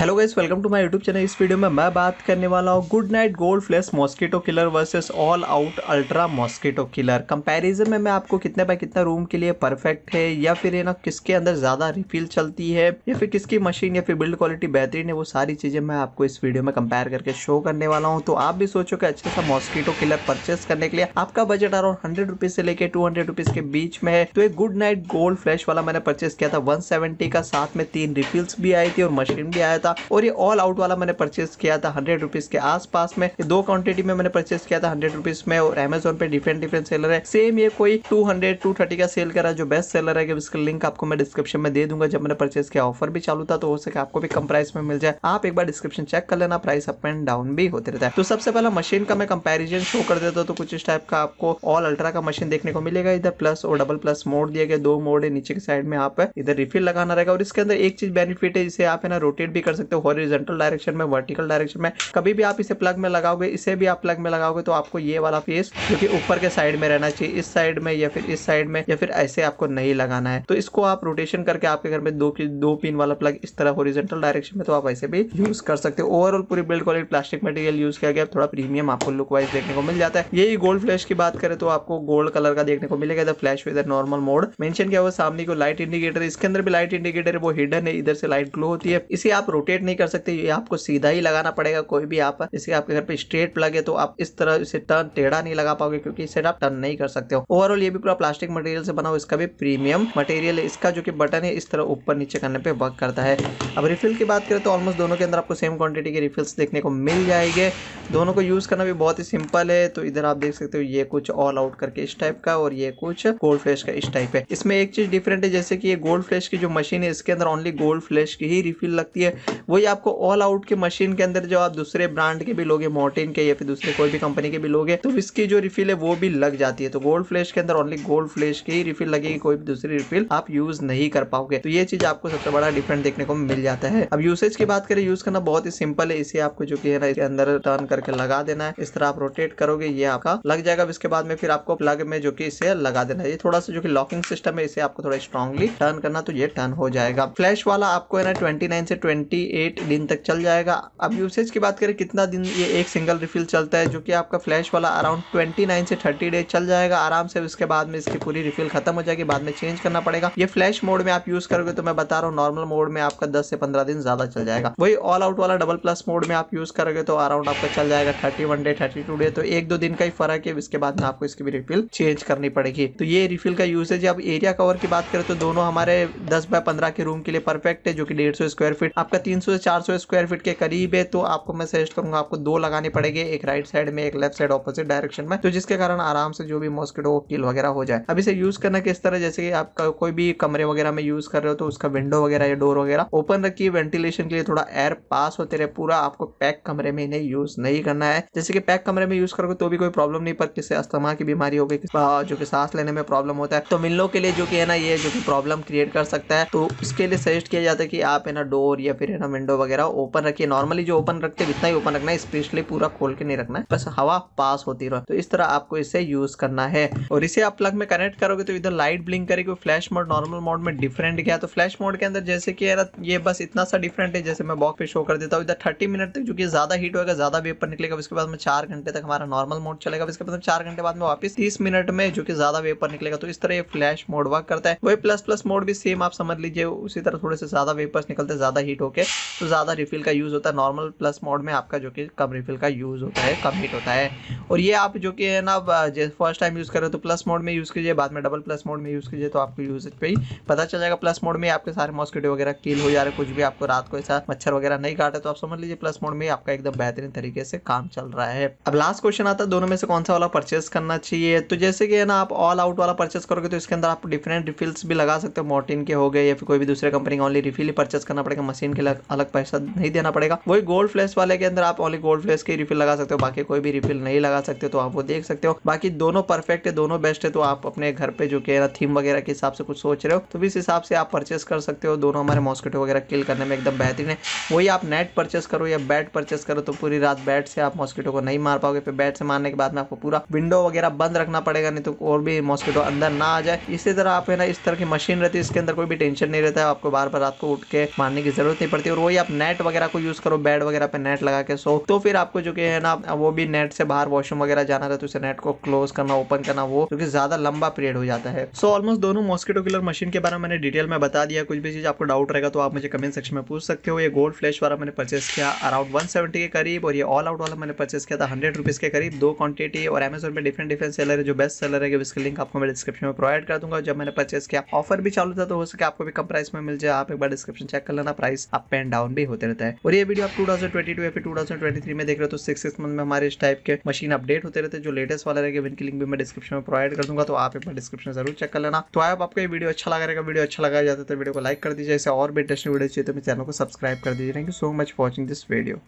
hello guys welcome to my YouTube channel इस video में मैं बात करने वाला हूँ Good Knight Gold Flash mosquito killer versus All Out Ultra mosquito killer comparison में मैं आपको कितने बाय कितना रूम के लिए परफेक्ट है या फिर ना किसके अंदर ज़्यादा रिफिल चलती है या फिर किसकी मशीन या फिर बिल्ड क्वालिटी बेहतरीन है वो सारी चीज़ें मैं आपको इस वीडियो में कंपेयर करके शो करने वाला हूँ तो आप भी सोचो कि अच्छे सा मॉस्किटो किलर परचेस करने के लिए आपका बजट अराउंड हंड्रेड रुपीज़ से लेकर टू हंड्रेड रुपीज़ के बीच में है तो एक गुड नाइट गोल्ड फ्लैश वाला मैंने परचेस किया था वन का साथ में तीन रिफिल्स भी आई थी और मशीन भी आया था था और ये ऑल आउट वाला मैंने परचेस किया था हंड्रेड रुपीज के आसपास में दो क्वांटिटी में मैंने परचेस किया था हंड्रेड रुपीज में और एमेजोन पे डिफरेंट डिफरेंट सेलर है सेम ये कोई टू हंड्रेड टू थर्टी का सेल करा जो बेस्ट सेलर है इसका लिंक आपको मैं डिस्क्रिप्शन में दे दूंगा जब मैंने परचेस किया ऑफर भी चालू था तो हो सके आपको भी कम प्राइस में मिल जाए आप एक बार डिस्क्रिप्शन चेक कर लेना प्राइस अप एंड डाउन भी होते रहता है तो सबसे पहला मशीन का मैं कंपेरिजन शो कर देता हूँ तो कुछ इस टाइप का आपको ऑल अल्ट्रा का मशीन देखने को मिलेगा इधर प्लस और डबल प्लस मोड दिया गया दो मोड है नीचे की साइड में आप इधर रिफिल लगाना रहेगा और इसके अंदर एक चीज बेनिफिट है जिसे आप है ना रोटेट भी कर सकते हो हॉरिजेंटल डायरेक्शन में वर्टिकल डायरेक्शन में कभी भी आप इसे प्लग में लगाओगे इसे भी आप प्लग में लगाओगे तो आपको ये वाला फेस जो कि ऊपर के साइड में रहना चाहिए इस साइड में या फिर इस साइड में या फिर ऐसे आपको नहीं लगाना है तो इसको आप रोटेशन करके आपके घर में दो दो पिन वाला प्लग इस तरह हॉरिजेंटल डायरेक्शन में तो आप ऐसे भी यूज कर सकते हो ओवरऑल पूरी build quality plastic material use किया गया थोड़ा प्रीमियम आपको लुक वाइज देखने को मिल जाता है यही गोल्ड फ्लैश की बात करें तो आपको गोल्ड कलर का देखने को मिलेगा इधर flash with normal mode mention किया हुआ सामने को लाइट इंडिकेटर इसके अंदर भी लाइट इंडिकेटर है वो हिडन है इधर से लाइट ग्लो होती है इसे आप रोटेट रोटेट नहीं कर सकते ये आपको सीधा ही लगाना पड़ेगा कोई भी आप जैसे आपके घर पे स्ट्रेट प्लग है तो आप इस तरह इसे टर्न टेढ़ा नहीं लगा पाओगे क्योंकि इसे आप टर्न नहीं कर सकते हो ओवरऑल ये भी पूरा प्लास्टिक मटेरियल से बना हो इसका भी प्रीमियम मटेरियल है इसका जो कि बटन है इस तरह ऊपर नीचे करने पर वर्क करता है अब रिफिल की बात करें तो ऑलमोस्ट दोनों के अंदर आपको सेम क्वान्टिटी के रिफिल्स देखने को मिल जाएंगे दोनों को यूज़ करना भी बहुत ही सिंपल है तो इधर आप देख सकते हो ये कुछ ऑल आउट करके इस टाइप का और ये कुछ गोल्ड फ्लैश का इस टाइप है इसमें एक चीज़ डिफरेंट है जैसे कि ये गोल्ड फ्लैश की जो मशीन है इसके अंदर ओनली गोल्ड फ्लैश की ही रिफिल लगती है वही आपको ऑल आउट के मशीन के अंदर जो आप दूसरे ब्रांड के भी लोगे मोर्टिन के या फिर दूसरे कोई भी कंपनी के भी लोगे तो इसकी जो रिफिल है वो भी लग जाती है तो गोल्ड फ्लैश के अंदर ओनली गोल्ड फ्लैश की रिफिल लगेगी कोई भी दूसरी रिफिल आप यूज नहीं कर पाओगे तो ये चीज आपको सबसे बड़ा डिफरेंट देखने को मिल जाता है अब यूसेज की बात करें यूज करना बहुत ही सिंपल है इसे आपको जो की है ना इसके अंदर टर्न करके लगा देना है इस तरह आप रोटेट करोगे ये आपका लग जाएगा इसके बाद में फिर आपको प्लग में जो की इसे लगा देना है ये थोड़ा सा जो की लॉकिंग सिस्टम है इसे आपको थोड़ा स्ट्रॉन्गली टर्न करना तो ये टर्न हो जाएगा फ्लैश वाला आपको है ना ट्वेंटी से ट्वेंटी एट दिन तक चल जाएगा अब यूसेज की बात करें कितना दिन ये एक सिंगल रिफिल चलता है जो कि आपका फ्लैश वाला अराउंड ट्वेंटी नाइन से थर्टी डेज चल जाएगा आराम से उसके बाद में इसकी पूरी रिफिल खत्म हो जाएगी बाद में चेंज करना पड़ेगा ये फ्लैश मोड में आप यूज करोगे तो मैं बता रहा हूँ नॉर्मल मोड में आपका दस से पंद्रह दिन ज्यादा चल जाएगा वही ऑल आउट वाला डबल प्लस मोड में आप यूज करोगे तो अराउंड आपका चल जाएगा थर्टी डे थर्टी डे तो एक दो दिन का ही फर्क है इसके बाद में आपको इसकी भी रिफिल चेंज करनी पड़ेगी तो ये रिफिल का यूसेज अब एरिया कवर की बात करें तो दोनों हमारे दस बाय पंद्रह के रूम के लिए परफेक्ट है जो कि डेढ़ स्क्वायर फीट आपका तीन सौ से चार सौ स्क्वायर फीट के करीब है तो आपको मैं सजेस्ट करूंगा आपको दो लगाने पड़ेंगे एक राइट साइड में एक लेफ्ट साइड ऑपोजिट डायरेक्शन में तो जिसके कारण आराम से जो भी मॉस्किटो किल वगैरह हो जाए अब इसे यूज करना किस तरह जैसे कि आप कोई भी कमरे वगैरह में यूज कर रहे हो तो उसका विंडो वगैरह या डोर वगैरह ओपन रखिए वेंटिलेशन के लिए थोड़ा एयर पास होते रहे पूरा आपको पैक कमरे में इन्हें यूज नहीं करना है जैसे कि पैक कमरे में यूज करोगे तो भी कोई प्रॉब्लम नहीं पर किसी अस्थमा की बीमारी हो गई जो कि सांस लेने में प्रॉब्लम होता है तो विंडो के लिए जो कि है ना ये जो कि प्रॉब्लम क्रिएट कर सकता है तो उसके लिए सजेस्ट किया जाता है कि आप है ना डोर या फिर ना विंडो वगैरह ओपन रखिए नॉर्मली जो ओपन रखते हैं इतना ही ओपन रखना है स्पेशली पूरा खोल के नहीं रखना है बस हवा पास होती रहे तो इस तरह आपको इसे यूज करना है और इसे आप प्लग में कनेक्ट करोगे तो इधर लाइट ब्लिंक करेगी फ्लैश मोड नॉर्मल मोड में डिफरेंट गया तो फ्लैश मोड के अंदर जैसे कि ये बस इतना सा डिफरेंट है जैसे मैं बॉक्स पे शो कर देता हूँ इधर थर्टी मिनट तक जो कि ज्यादा हीट होगा ज्यादा वेपर निकलेगा उसके बाद में चार घंटे तक हमारा नॉर्मल मोड चलेगा इसके बाद चार घंटे बाद में वापस तीस मिनट में जो कि ज्यादा वेपर निकलेगा तो इस तरह ये फ्लैश मोड वर्क करता है वही प्लस प्लस मोड भी सेम आप समझ लीजिए उसी तरह थोड़े से ज्यादा वेपर्स निकलते हैं ज्यादा हीट होकर तो ज़्यादा रिफ़िल का यूज़ होता है नॉर्मल प्लस मोड में आपका जो कि कम रिफ़िल का यूज़ होता है कम हिट होता है और ये आप जो कि है ना जैसे फर्स्ट टाइम यूज़ करें तो प्लस मोड में यूज़ कीजिए बाद में डबल प्लस मोड में यूज़ कीजिए तो आपको यूजेज पे ही पता चल जाएगा प्लस मोड में आपके सारे मॉस्किटो वगैरह किल हो जा रहे कुछ भी आपको रात को ऐसा मच्छर वगैरह नहीं काटे तो आप समझ लीजिए प्लस मोड में आपका एकदम बेहतरीन तरीके से काम चल रहा है अब लास्ट क्वेश्चन आता है दोनों में से कौन सा वाला परचेस करना चाहिए तो जैसे कि है ना आप ऑल आउट वाला परचेस करोगे तो इसके अंदर आप डिफरेंट रिफिल्स भी लगा सकते हो मोटिन के हो गए या फिर कोई भी दूसरे कंपनी का ओनली रिफिल ही परचेस करना पड़ेगा मशीन के लग अलग पैसा नहीं देना पड़ेगा वही गोल्ड फ्लैश वाले के अंदर आप ओनली गोल्ड फ्लैश की रिफिल लगा सकते हो बाकी कोई भी रिफिल नहीं लगा सकते तो आप वो देख सकते हो बाकी दोनों परफेक्ट है दोनों बेस्ट है तो आप अपने घर पे जो है थीम वगैरह के हिसाब से कुछ सोच रहे हो तो इस हिसाब से आप परचेस कर सकते हो दोनों हमारे मॉस्किटो वगैरह किल करने में एकदम बेहतरीन है वही आप नेट परचेस करो या बैट परचेस करो तो पूरी रात बैट से आप मॉस्किटो को नहीं मार पाओगे फिर बैट से मारने के बाद में आपको पूरा विंडो वगैरह बंद रखना पड़ेगा नहीं तो और भी मॉस्किटो अंदर ना आ जाए इसी तरह आप है ना इस तरह की मशीन रहती है इसके अंदर कोई भी टेंशन नहीं रहता है आपको बार बार रात को उठ के मारने की जरूरत नहीं पड़ती हो है और वही आप नेट वगैरह को यूज़ करो बेड वगैरह पे नेट लगा के सो तो फिर आपको जो है ना वो भी नेट से बाहर वॉशरूम वगैरह जाना रहता है तो उसे नेट को क्लोज करना ओपन करना वो क्योंकि ज़्यादा लंबा पीरियड हो जाता है सो ऑलमोस्ट दोनों मॉस्किटो किलर मशीन के बारे में मैंने डिटेल में बता दिया कुछ भी चीज़ आपको डाउट रहेगा तो आप मुझे कमेंट सेक्शन में पूछ सकते हो ये गोल्ड फ्लैश वाला मैंने परचेस किया अराउंड वन के करीब और ये ऑल आउट वाला मैंने परचेस किया था हंड्रेड के करीब दो क्वांटिटी और अमेजोन पर डिफरेंट डिफरेंट सेलर है जो बेस्ट सेलर है उसके लिंक आपको मैं डिस्क्रिप्शन में प्रोवाइड कर दूंगा जब मैंने परचेस किया ऑफर भी चालू था तो हो सके आपको भी कम प्राइस में मिल जाए आप एक बार डिस्क्रिप्शन चेक कर लेना प्राइस आप एंड डाउन भी होते रहता है और ये वीडियो आप 2022 या फिर 2023 में देख रहे हो तो सिक्स सिक्स मंथ में हमारे इस टाइप के मशीन अपडेट होते रहते हैं जो लेटेस्ट वाला रहेगा इनकी लिंक भी मैं डिस्क्रिप्शन में प्रोवाइड कर दूंगा तो आप एक बार डिस्क्रिप्शन जरूर चेक कर लेना तो आप आपको ये वीडियो अच्छा लगा रहेगा वीडियो अच्छा लगा जाता है तो वीडियो को लाइक कर दीजिए ऐसे और भी इंटरेस्टिंग वीडियो चाहिए तो मेरे चैनल को सब्सक्राइब कर दीजिए thank you so much watching this video